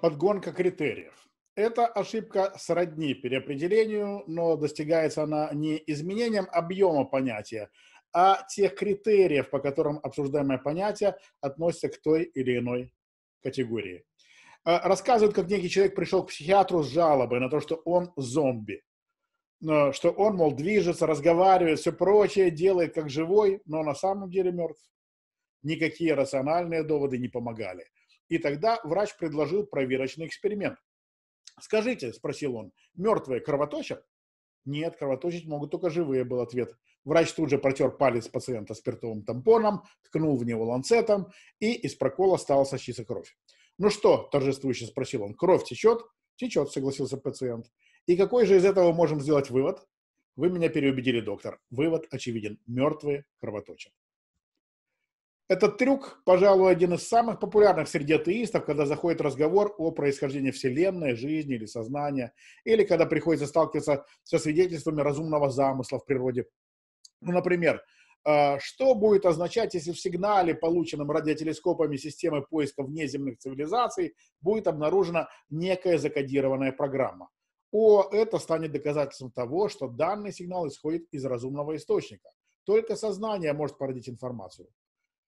подгонка критериев. Это ошибка сродни переопределению, но достигается она не изменением объема понятия, а тех критериев, по которым обсуждаемое понятие относится к той или иной категории. А, рассказывают, как некий человек пришел к психиатру с жалобой на то, что он зомби. Что он, мол, движется, разговаривает, все прочее, делает как живой, но на самом деле мертв. Никакие рациональные доводы не помогали. И тогда врач предложил проверочный эксперимент. «Скажите», – спросил он, – «мертвые кровоточат?» «Нет, кровоточить могут только живые», – был ответ. Врач тут же протер палец пациента спиртовым тампоном, ткнул в него ланцетом, и из прокола стала сочиться кровь. «Ну что?» – торжествующе спросил он. «Кровь течет?» «Течет», – согласился пациент. «И какой же из этого можем сделать вывод?» «Вы меня переубедили, доктор. Вывод очевиден. Мертвые кровоточат». Этот трюк, пожалуй, один из самых популярных среди атеистов, когда заходит разговор о происхождении Вселенной, жизни или сознания, или когда приходится сталкиваться со свидетельствами разумного замысла в природе. Ну, например, э, что будет означать, если в сигнале, полученном радиотелескопами системы поиска внеземных цивилизаций, будет обнаружена некая закодированная программа? О, это станет доказательством того, что данный сигнал исходит из разумного источника. Только сознание может породить информацию.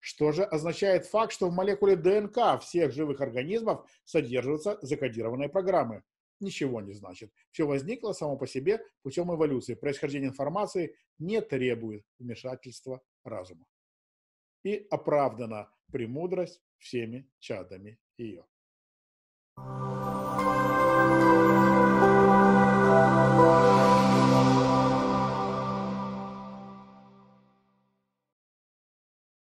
Что же означает факт, что в молекуле ДНК всех живых организмов содержатся закодированные программы? Ничего не значит. Все возникло само по себе путем эволюции. Происхождение информации не требует вмешательства разума. И оправдана премудрость всеми чадами ее. Thank you.